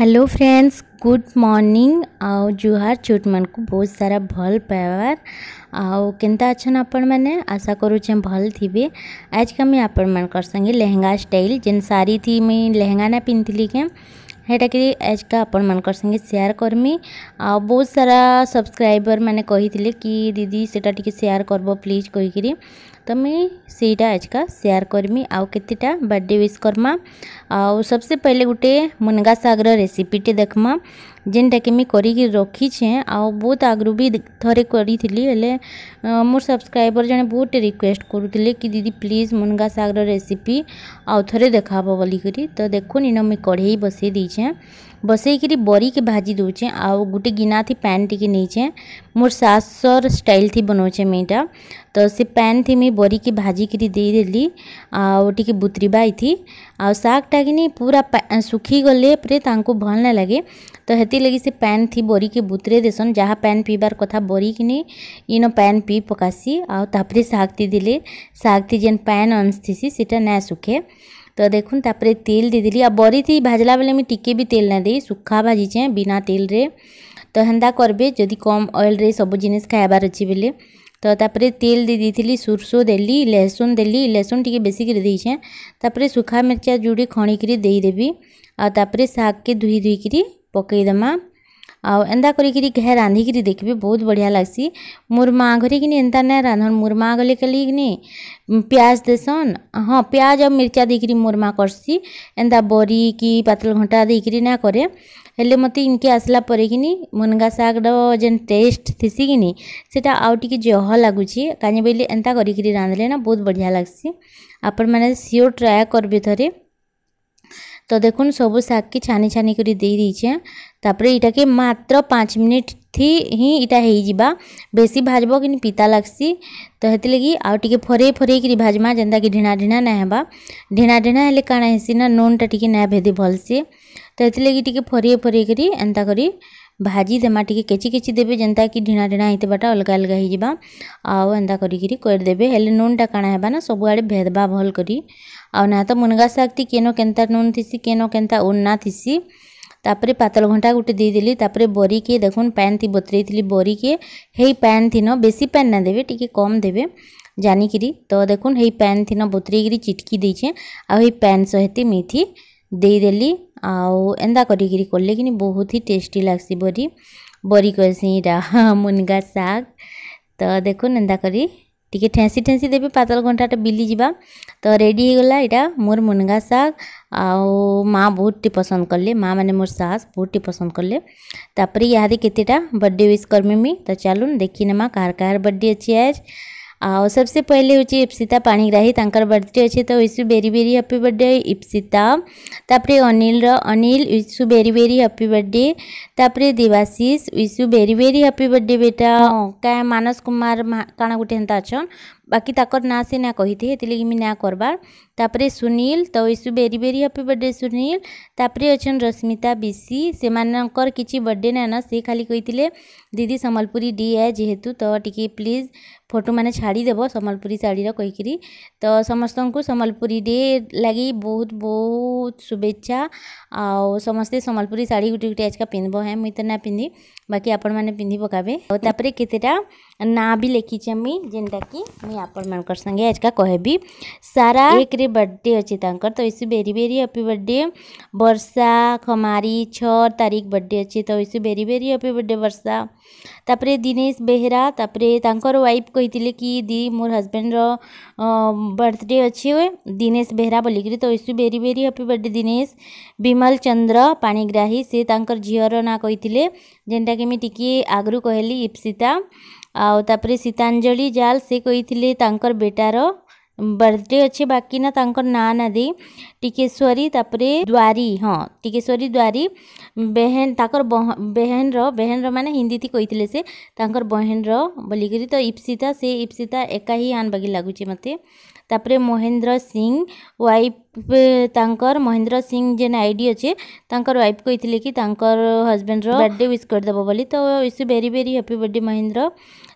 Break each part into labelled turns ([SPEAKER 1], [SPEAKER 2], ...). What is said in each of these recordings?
[SPEAKER 1] hello friends good morning आओ जुहार छोट मन को बहुत सारा भल पावर आउ के अच्छा आपण मैंने आशा करूचे भल थी आज का मुझे आपण मान संगे लेहंगा स्टाइल जेन सारी थी मुई लेहंगा ना पिंधिली के हेटा कि आज का आपण मान संगे सेयार करमी आ बहुत सारा सब्सक्राइबर मैंने कही कि दीदी सेयार कर प्लीज कहीकि तो मुई सीटा आज का शेयर करमी के बर्थडे विश करमा आउ सबसे पहले गोटे मुनगा शाग्र रेसीपीटे देखमा जेनटा कि मुझे कर रखीचे आ बहुत आगु भी थे करी हेले मोर सब्सक्राइबर जन बहुत रिक्वेस्ट करूली कि दीदी प्लीज मुनगा शाग्र रेसीपी आउ थे देखा बोलिकी तो देखनी न मुझे कढ़ई बसई दीचे बसईकि बरी के भाजी दूचे आ गोटे गिना थी पैन टी नहींचे मोर शाशर स्टाइल थी बनाऊे मेटा तो से पैन थी मुझे बरी के भाजिकली आगे बुतरीबाई थी आगटा कि नहीं पूरा सुखी गले भल ना लगे तो हेती लगी से पैन थी बरी बुतरे देसन जहाँ पैन पीबार कथा बरी कि नहीं पैन पी पकासी आउ तापरे शाग दे दिले शाग जेन पैन अंशीसी सीटा ना सुखे तो देख तेल दे दिली आ बरी थी भाजला बेले मुझे टिके भी तेल ना दे सुखा भाजीचे बिना तेल रे तो हेन्ता करेंगे जदि कम ऑयल रे सब जिन खाइबार अच्छे बोले तो तापरे तेल दे दी थी सोरसो देली लहसुन देली लहसुन टी बेसिकीचे तापर सुखा मिर्चा जोड़े खणी देदेवी आपके धोई धोईकी पकईदेमा आंदा कर रांधिक देखिए बहुत बढ़िया लगसी मोर माँ घरे कि एंता ना रांधन मोर माँ गले कली प्याज देसन हाँ प्याज और मिर्चा देकर मोर माँ करसी एंता बरी कि पतल घंटा देकर ना करे हेले मत इनके आसला पर कि मुनगा शागर जेन टेस्ट थीसी कि सीटा आउ टे जह लगुच कहीं बोली एंता करना बहुत बढ़िया लगसी आपण मैंने सीओ ट्राए करें थे तो देख सब शि छानी छानी कर दे मात्र पाँच मिनिट थी ही इटा हो जा बेस भाजब कि पिता लग्सी तो हेत लगी आगे फरे फरे कि भाजमा जेनता कि ढीणा ढीणा ना होगा ढीणा ढीणा हेल्ले है ना नुनटा टे ना भेदी भलसी तो हेत लगी फरे फरे कर करी भाजी देमा टी के देवे जेनता कि ढीणा ढीणा होतेबाटा अलग अलग होगा आउ ए करदे नून टा कण है ना सबुआड़े भेदभा भल कर ना तो मुनगा शाग थी किए के नून थीसी किए न के ना थी तापर पातल घंटा गोटे देदेली तापर बरी किए देख पैन थी बतरे बरी किए हई पैन थी न बेसी पैन ना देवे टी कम देवे जानिकी तो देख पैन थी न बतरे चिटकी देचे आई पैन सहित मीथी देदेली आंदा एंता करी कि बहुत ही टेस्ट लग्सी बरी बरी कहसी मुनगा साग तो देख एंता करी टी ठेसी ठेसी देवी पातल घंटा बिली जावा तो रेडीगला यहाँ मोर मुनगा साग आउ माँ बहुत टी पसंद कले माँ मैंने मोर सास बहुत टी पसंद कले तापर यहाँ के बर्थडे विश करमी तो चलून देखने कार कार बर्थडे अच्छी आज ଆଉ सबसे पहले ହେଉଛି ଇପ୍ସିତା ପାଣିଗ୍ରାହୀ ତାଙ୍କର ବର୍ଥଡେ ଅଛି ତ wish you very very happy birthday Ipsita ତାପରେ ଅନିଲର Anil wish you very very happy birthday ତାପରେ Debashish wish you very very happy birthday ବେଟା କାଁ ମାନସ କୁମାର କାଣା ଗୋଟେ ହେନ୍ତା ଅଛନ୍ बाकी ताकर ना से ना कही थे एथलि मुझे ना करवा तापर सुनील तो you very very happy birthday Sunil तापर अच्छे रश्मिता बिशी से मर कि बर्थडे ना न से खाली कही दीदी सम्बलपुरी डी है जेहेतु तो टी प्लीज ଫଟୋ ମାନେ ଛାଡ଼ିଦେବ ସମ୍ବଲପୁରୀ ଶାଢ଼ୀର କହିକିରି ତ ସମସ୍ତଙ୍କୁ ସମ୍ବଲପୁରୀ ଡେ ଲାଗି बहुत ବହୁତ ଶୁଭେଚ୍ଛା ଆଉ ସମସ୍ତେ शाढ़ी ଶାଢ଼ୀ गुटे आज का ପିନ୍ଧବ ହେଁ ମୁଇଁ ତ ନା ପିନ୍ଧି बाकी आपण मैंने पिंधि पकाबे और कतेटा ना भी लिखी मुई जेनटा कि मुई आपण मान संगे आज का कहबी सारा एक बर्थडे अच्छे तो ऐसे बेरी बेरी हैप्पी बर्थडे बर्षा खमारी छ तारीख बर्थडे अच्छे तो ऐसे very very happy birthday Varsha तापरे दिनेश बेहरा तापरे वाइफ कही कि दी मोर हजबैंड बर्थडे अच्छे दिनेश बेहरा बोलिक तो you very very happy birthday Dinesh Bimal Chandra Panigrahi से झीर ना कही जेनटा कि मैं टी आगु कहली ईप्सिता आपरे सीतांजलि जाल से कही बेटार बर्थडे अच्छे बाकी ना तांकर ना ना दे टिकेश्वरी तापरे द्वारी हाँ टिकेश्वरी द्वारी बहन ताकर बहन रो बहन रो माने हिंदी थी कोई कही से तांकर बहन रो बोलिकी तो इप्सिता से इप्सिता एका ही आन बगी लागू लगुचे मते तापरे ତାପରେ ମହେନ୍ଦ୍ର ସିଂ ୱାଇଫ୍ ତାଙ୍କର ମହେନ୍ଦ୍ର ସିଂ ଯେନ୍ ଆଇଡ଼ି ଅଛେ ତାଙ୍କର ୱାଇଫ୍ କହିଥିଲେ କି ତାଙ୍କର ହଜବେଣ୍ଡର ବାର୍ଥଡ଼େ ୱିସ୍ କରିଦେବ बोली तो wish very very happy birthday Mahendra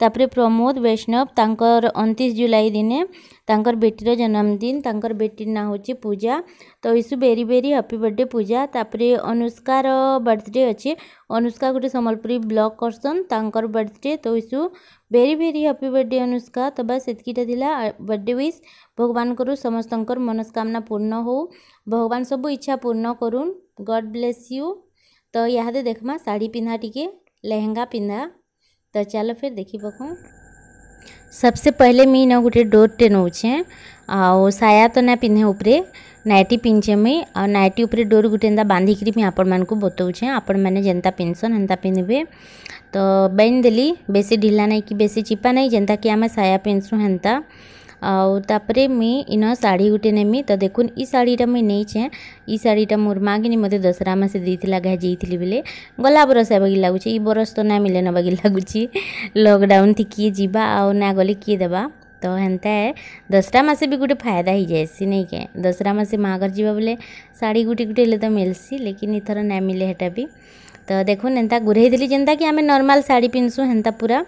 [SPEAKER 1] तापर प्रमोद वैष्णव तर अंतीस जुलाई दिने तर बेटी जन्मदिन तर बेटी ना हूँ पूजा तो wish you very very happy birthday Puja तापर अनुष्का बर्थडे अच्छे अनुष्का गोटे समबलपुरी ब्लग करसन तर बर्थडे तो wish you very very happy birthday Anushka तो बस इतकीटा थी बर्थडे विश भगवान करु समस्त मनस्कामना पूर्ण हो भगवान सब इच्छा पूर्ण करून गॉड ब्लेस यू तो यहाँ देखमा साड़ी पिंधा टिके लहंगा पिंधा तो चलो फिर ଫେର୍ ଦେଖିବାକୁ सबसे पहले मुई न गोटे डोर टे नौछे आउ साया तो ना पिंधे उपरे नाइटी पिंचे मुई आ नाइटी उपरे डोर गोटे एंता बांधिकी मुई आपण मानक बताऊे आपण मैंने जेन्ता पिंधसन हेन्ता पिंधे तो बैन देली बेसी ढिला ना कि बेसी चिपा ना जेनता कि आम साया पिंधसू हेन्ता आपर मुईन शाढ़ी गुटे नेमी तो देखु य शाढ़ीटा मुझे नहींचे याढ़ीटा मोर माँ कि मतलब दसरा मसे घाजी बोले गला बरस है बाकी लगुच बरस तो ना मिले नाकि लगुच लकडाउन थी किए जा ना गले किए दे तो हेन्ता है दसरा मसे भी गोटे फायदा ही जाएसी नहीं क्या दसरा मसे माँ घर जावा बोले शाढ़ी गुटे गुटे हेल्ले तो मिलसी लेकिन इथर ना मिले हेटा भी तो देखो एंता गुरैदेली जेनता कि आम नर्माल शाढ़ी पिन्सूँ हेन्ता पूरा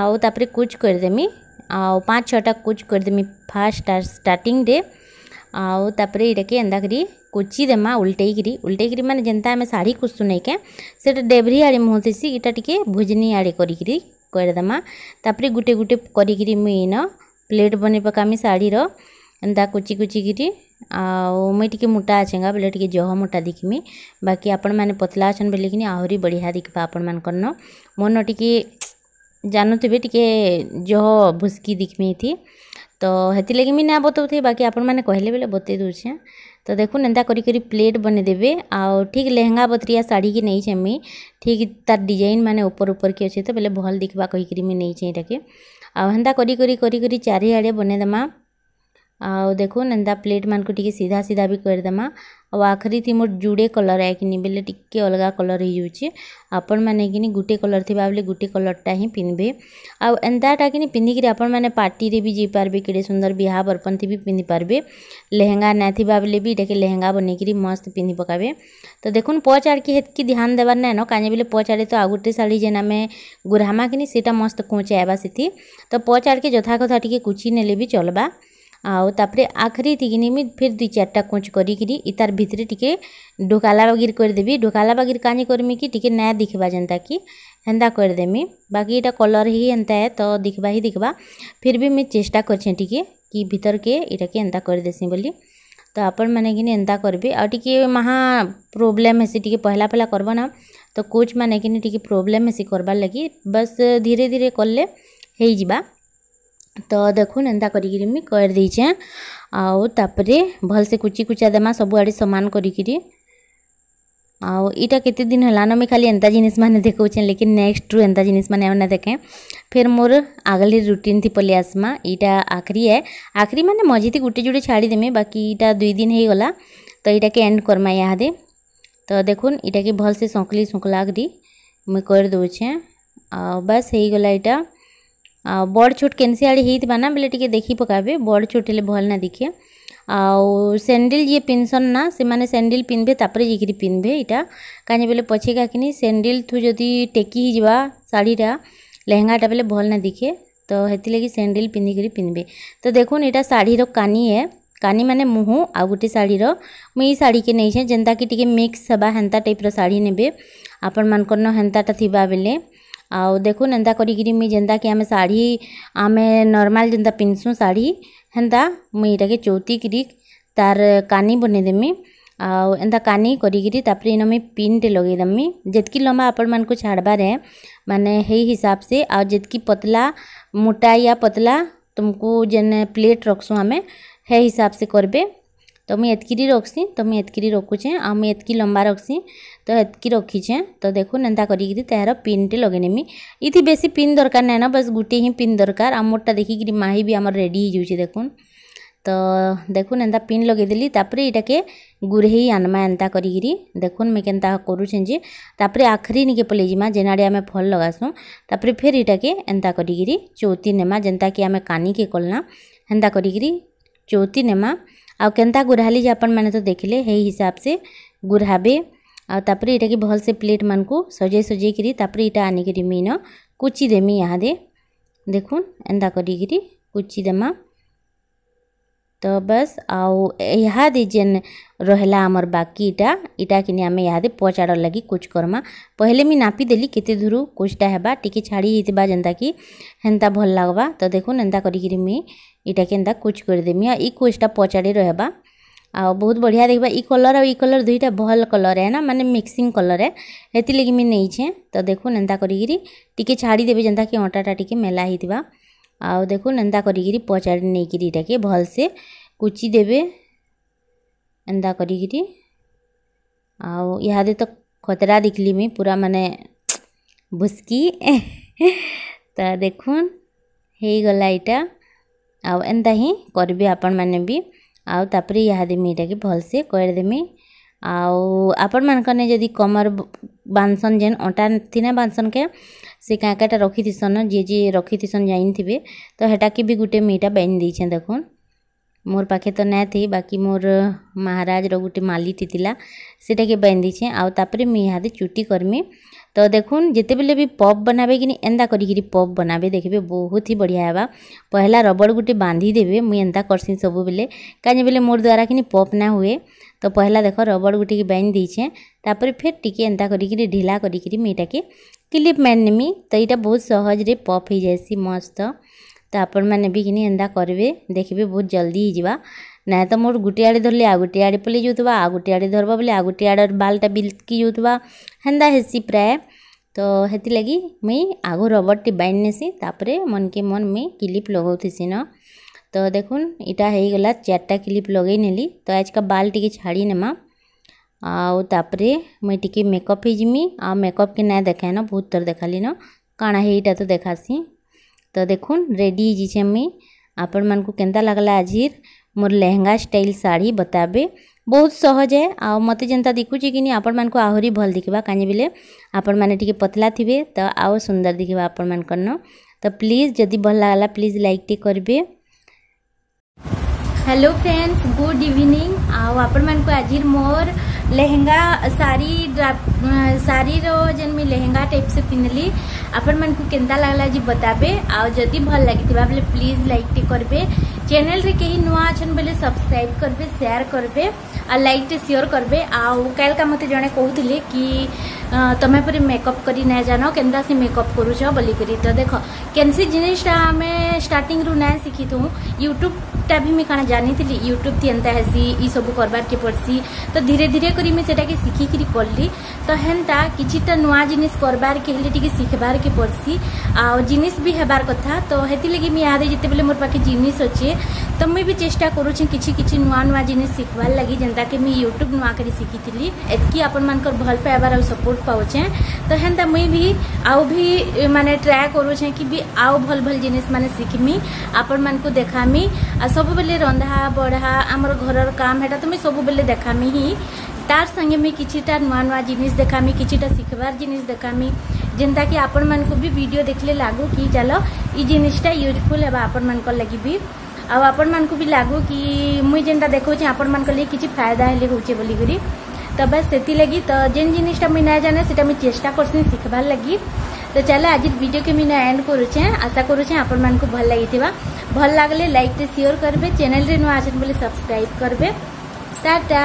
[SPEAKER 1] आउ ताप कुछ करदेमी आउ पाँच छटा कुच करदेमि फास्ट स्टार्टिंग आउतापुर ये एंताकि कुची देमा उल्टईकिरी उल्टईकिरी मैंने जेनता आम शाढ़ी कुछ नहीं क्या से डेभरी आड़े मुँह थी इटा टी भुजनी आड़े करदेमापुर गोटे गोटे करें प्लेट बन पकामी शाढ़ीर एंता कुची कुचिकी मुई टे मोटा अच्छे बोले टे जह मोटा दिखमी बाकी आपण मैंने पतला अच्छे बोलिकी आहुरी बढ़िया दिखा आपण मन मन टी जानूबे टे जह भुस्की दिखमी थी तो हेति लगे मुझे ना बताऊ थी बाकी आपण मैंने कहले बोले बतई दूसरे तो देखो एंता करी प्लेट बनेदेवे आउ ठीक लेहंगा बतरिया शाढ़ी की नहींचे मुई ठीक तार डिजाइन मैंने ऊपर ऊपर की अच्छे तो बोले भल दिखा कहीकि मुझे नहींचे ये आउ हाँ करी करी करी आख एंता प्लेट मानक सीधा सीधा भी करदेमा आखरी आखिरी थी मोर जुड़े कलर कि बोले टी अलग कलर हो आपण मैने कि गोटे कलर थी बोले गोटे कलर टा ही पिंधे आंताटा कि पिंधिक आपटी में भी जीपारे कि सुंदर बिहा बरपंथी भी पिंधि पारे लेहंगा ना थी बोले भी इटा के लेहंगा बनकर मस्त पिंधि पकाबे तो देख पच आड़े के ध्यान देवार ना न कहीं बोले पच आड़े तो आ गोटे शाढ़ी जेन आम घुरामा कि मस्त कुचे आवा तो पच आड़के जथा कथा टे कुछ ने चलवा ଆଉ ତା'ପରେ ଆଖରି ତିକିନିମି ଫିର୍ ଦୁଇ ଚାରିଟା କୁଞ୍ଚ୍ କରିକିରି ଇ ତାର୍ ଭିତ୍ରେ ଟିକେ ଢୁକାଲା ବାଗିର୍ କରିଦେବି ଢୁକାଲା ବାଗିର୍ କାନି କର୍ମି କି ଟିକେ ନାଇଁ ଦିଖ୍ବା ଯେନ୍ତାକି ହେନ୍ତା କରିଦେମି ବାକି ଇଟା କଲର୍ ହିଁ ହେନ୍ତା ଏ ତ ଦିଖ୍ବା ହିଁ ଦିଖ୍ବା ଫିର୍ ବି ମୁଇଁ ଚେଷ୍ଟା କରିଛେଁ ଟିକେ କି ଭିତର୍କେ ଇଟାକେ ଏନ୍ତା କରିଦେସି ବୋଲି ତ ଆପଣମାନେ କିନି ଏନ୍ତା କର୍ବେ ଆଉ ଟିକେ ମହା ପ୍ରୋବ୍ଲେମ୍ ହେସି ଟିକେ ପହଲା ପହଲା କର୍ବ ନା ତ କୋଚ୍ମାନେ କିନି ଟିକେ ପ୍ରୋବ୍ଲେମ୍ ହେସି କର୍ବାର୍ ଲାଗି ବସ୍ ଧୀରେ ଧୀରେ କଲେ ହେଇଯିବା ତ ଦେଖୁନ୍ ଏନ୍ତା କରିକିରି ମୁଇଁ କରିଦେଇଛେଁ ଆଉ ତାପରେ ଭଲ୍ସେ କୁଚି କୁଚା ଦେମା ସବୁଆଡ଼େ ସମାନ କରିକିରି ଆଉ ଇଟା କେତେ ଦିନ ହେଲାନ ମୁଇଁ ଖାଲି ଏନ୍ତା ଜିନିଷ୍ ମାନେ ଦେଖଉଛେଁ ଲେକିନ୍ ନେକ୍ସଟ୍ରୁ ଏନ୍ତା ଜିନିଷ୍ ମାନେ ଆମେ ନା ଦେଖେଁ ଫେର୍ ମୋର ଆଗଲି ରୁଟିନ୍ଥି ପଲେଇ ଆସ୍ମା ଇଟା ଆଖରି ଏ ଆଖରି ମାନେ ମଝିଥି ଗୁଟେ ଯୁଡ଼େ ଛାଡ଼ିଦେମି ବାକି ଇଟା ଦୁଇ ଦିନ ହେଇଗଲା ତ ଇଟାକେ ଏଣ୍ଡ କର୍ମା ଇହାଦେ ତ ଦେଖୁନ୍ ଇଟାକେ ଭଲ୍ସେ ସଙ୍କ୍ଲି ଶୁଙ୍କ୍ଲା କରି ମୁଇଁ କରିଦେଉଛେଁ ଆଉ ବାସ୍ ହେଇଗଲା ଇଟା बड़ छोट के ना बोले टी देख पकावे बड़ छोट हेल्ले भल ना दिखे आउ सेल ये पिन्सन ना से मैंने सेंडिल पिन्धे जाकि पिन्धे यहाँ कहीं बोले पछे का कि सेंडिल थू जदि टेकी जावा शाढ़ीटा लेहंगाटा बोले भल ना दिखे तो हेतिलगी सेंडिल पिंधिक पिन्धे तो देखो यहाँ शाढ़ीर कानी है कानी मैंने मुह आ गोटे शाढ़ी मुई शाढ़ी के नहीं जेनता कि मिक्स हाँ हेन्ता टाइप्र शाढ़ी ने आपण मानक हेन्ताटा थी बेले आउ देखुन एंता करी कि आम शाढ़ी आम नर्माल जेनता पिन्सूँ शाढ़ी हेन्ता मुझे ये चौती करी तार कानी बनईदेमी आउ एंता कानी करी तापर पिन्टे लगेदेमी जितकी लंबा आपण मान को छाड़बार मान हिसाब से आउ जितकी पतला मोटा या पतला तुमको जेन प्लेट रखसुँ आम हे हिसाब से करबे तो मुझे इतक रखसि तो मुझे इतक रखुचे आतक लंबा रखसी तो इतक रखीचे तो देखूँ एंता कर पिन्टे लगे नेमी इत बेसी पिन दरकार ना ना बस गोटे ही पिन दरकार आ मोटा देखिकी माही भी आम रेडी देखूँ तो देखूँ एंता पिन लगेदेली यहाँ के गुरे आनमा एंता कर देखूँ मुझे करूँ जेपर आखरी निके पल जेनाडे आम फल लगासूँ तापर फेर यहाँ के एंता करोती नेमा जेनता कि आम कानी के कलना एंता चौती नेमा आउ के गुरहाली आपन मैंने तो देखिले हे हिसाब से गुरहाबे आपर इटा कि से प्लेट मान को सजे सजे करा आनिकी मीन कुचिदेमी यहाँ दे देखुन एंता करी कुचिदेमा ତ ବାସ୍ ଆଉ ଇହାଦେ ଯେନ୍ ରହେଲା ଆମର୍ ବାକିଟା ଇଟାକିନି ଆମେ ଇହାଦେ ପଚାଡ଼ର୍ ଲାଗି କୁଚ୍ କର୍ମା ପହେଲେ ମୁଇଁ ନାପିଦେଲି କେତେ ଦୂରୁ କୁଚ୍ଟା ହେବା ଟିକେ ଛାଡ଼ି ହେଇଥିବା ଯେନ୍ତାକି ହେନ୍ତା ଭଲ୍ ଲାଗ୍ବା ତ ଦେଖୁନ୍ ଏନ୍ତା କରିକିରି ମୁଇଁ ଇଟାକେ ଏନ୍ତା କୁଚ୍ କରିଦେମି ଆଉ ଇ କୁଚ୍ଟା ପଚାଡ଼ି ରହେବା ଆଉ ବହୁତ ବଢ଼ିଆ ଦେଖିବା ଇ କଲର୍ ଆଉ ଇ କଲର୍ ଦୁଇଟା ଭଲ୍ କଲର୍ ହେ ନା ମାନେ ମିକ୍ସିଂ କଲର୍ ହେ ହେଥିଲାଗି ମୁଇଁ ନେଇଛେଁ ତ ଦେଖୁନ୍ ଏନ୍ତା କରିକିରି ଟିକେ ଛାଡ଼ିଦେବେ ଯେନ୍ତାକି ଅଣ୍ଟାଟା ଟିକେ ମେଲା ହେଇଥିବା आ देख एंता कर पचार नहीं कि भलसे कुचि देवे एंता कर तो खतरा दिखली मुई पूरा मान भुस्की तो देखुन होगा यहाँ ही करें आपण मैंने भी आउ यहाँ देमी ये भलसे करदेमी ଆଉ ଆପଣମାନଙ୍କନେ ଯଦି କମର୍ ବାନ୍ଧସନ୍ ଯେନ୍ ଅଣ୍ଟା ଥିନେ ବାନ୍ଧସନ୍କେ ସେ କାଁ କାଁଟା ରଖିଥିସନ୍ ଯିଏ ଯିଏ ରଖିଥିସନ୍ ଜାଣିଥିବେ ତ ହେଟାକେ ବି ଗୁଟେ ମୁଇଁଟା ବାନ୍ଧି ଦେଇଛେଁ ଦେଖୁନ୍ ମୋର୍ ପାଖେ ତ ନାଇଁ ଥି ବାକି ମୋର୍ ମହାରାଜର ଗୁଟେ ମାଲିଟେ ଥିଲା ସେଟାକେ ବାନ୍ଧି ଦେଇଛେଁ ଆଉ ତାପରେ ମୁଇଁ ଇହାଦେ ଚୁଟି କର୍ମି तो देखुन जिते बिल भी पप बनाबे कि एंता करी पप बनाबे देखिए बहुत ही बढ़िया है पहला रबर गुटे बांधि देवे मुझे एंता करसी सब बेले कहीं बोले मोर द्वारा कि पप ना हुए तो पहला देख रबड़ गुटे की बांध दीछे तापर फिर टी एंता करा करके क्लीप मारनेमी तो यहाँ बहुत सहजे पप हो जाएसी मस्त तो आपण मैंने भी कि एंता करेंगे देखिए बहुत जल्दी हो जा ना तो मोर गोटे आड़े धरली आ गोटे आड़े पलि जाऊ आ गोटे आड़े धरब बोले आ गोटे आड़ बाल्टा बिल्कुल जाऊ हेन्दा हेसी प्राय तो हेति लगी मुई आगो रबर टी बाइन नेसी तापर मन के मन मुई क्लीप लगोसी न तो देखुन इटा हो गला चार्टा क्लीप लगे नेली तो आज का बाल टी छाड़ी नेमा आउतापुर मुई टी मेकअप हो जिमी आ मेकअप के ना देखा न बहुत थर देखाली न काणा हेटा तो देखासी तो देखुन रेडी मुई आपण मानक लगला आज मोर लहंगा स्टाइल शाढ़ी बताबे बहुत सहज है आउ मत जनता दिखुचे कि नहीं आपण मानक आहरी भल दिखा कहीं बिले आपण मैंने पतला थे तो आओ सुंदर देखा आपण मानक तो प्लीज जदि भल लगला प्लीज लाइक टे करें हेलो फ्रेंड्स गुड इवनिंग आओ आपण मन को आज मोर लहंगा साड़ी अं, साड़ी जेन मुझ लहंगा टाइप से पिंधली आपण मन को केंता लगला जी बताबे आओ जदि भल लगी बोले प्लीज लाइक टे करबे चैनल रे कहीं नुआ अछन बोले सब्सक्राइब करबे शेयर करबे आ लाइक टे शेयर करबे आओ कल का मत जने कहउथले कि अं, तमे पर मेकअप करि नै जानो केंदा से मेकअप करू छ बोली करी तो देखो केनसी जिनिस ता हमें स्टार्टिंग रु नै सिखितु यूट्यूब टिप्टा भी मुझे क्या जानी यूट्यूब थी एंता हेसी युव करके पड़सी तो धीरे धीरे करके शिखिकी कली तो हेन्ता किटा नुआ जिन करके शिखबार के पड़सी आ जिनिस भी हबार कथा तो हेतीलगे मुझे याद जिते बेले मोर पाखे जिनिस अच्छे तो मुझे भी चेषा करुचे कि नुआ नुआ जिन शिखबार लगी जेनता कि मुझे यूट्यूब नुआ कर शिखी एतकी आपण मान भल पाइबार सपोर्ट पाचे तो हेन्ता मुई भी आउ भी मानने ट्राए करुचे कि भी आउ भल भल जिन मैंने शिखमी आपण मानक देखामी आ सब बेले रंधा बढ़ा आम घर काम है तो मुझे सब बेले देखामी ही तार संगे मुझे किसीटा नुआ नुआ जिन देखामी कि शिखबार जिनिस देखामी जेनता कि आपण मन भी वीडियो देखले लगू कि चल य जिनिसा यूजफुल आपण मन लगे भी आपण मन को भी लगू कि मुई जेनटा देखा आपण मन लगे कि फायदा हेल्ली तो बस से लगी तो जेन जिनिसा मुझे ना जाने से चेषा करसी शिखबार लगी तो चलो आज भिड के मुझे एंड करुचे आशा करुचे आपण मैं भल लगी भल लगे लाइक टे सिोर करेंगे चेल्रे नुआ अच्छे सब्सक्राइब करेंगे टाटा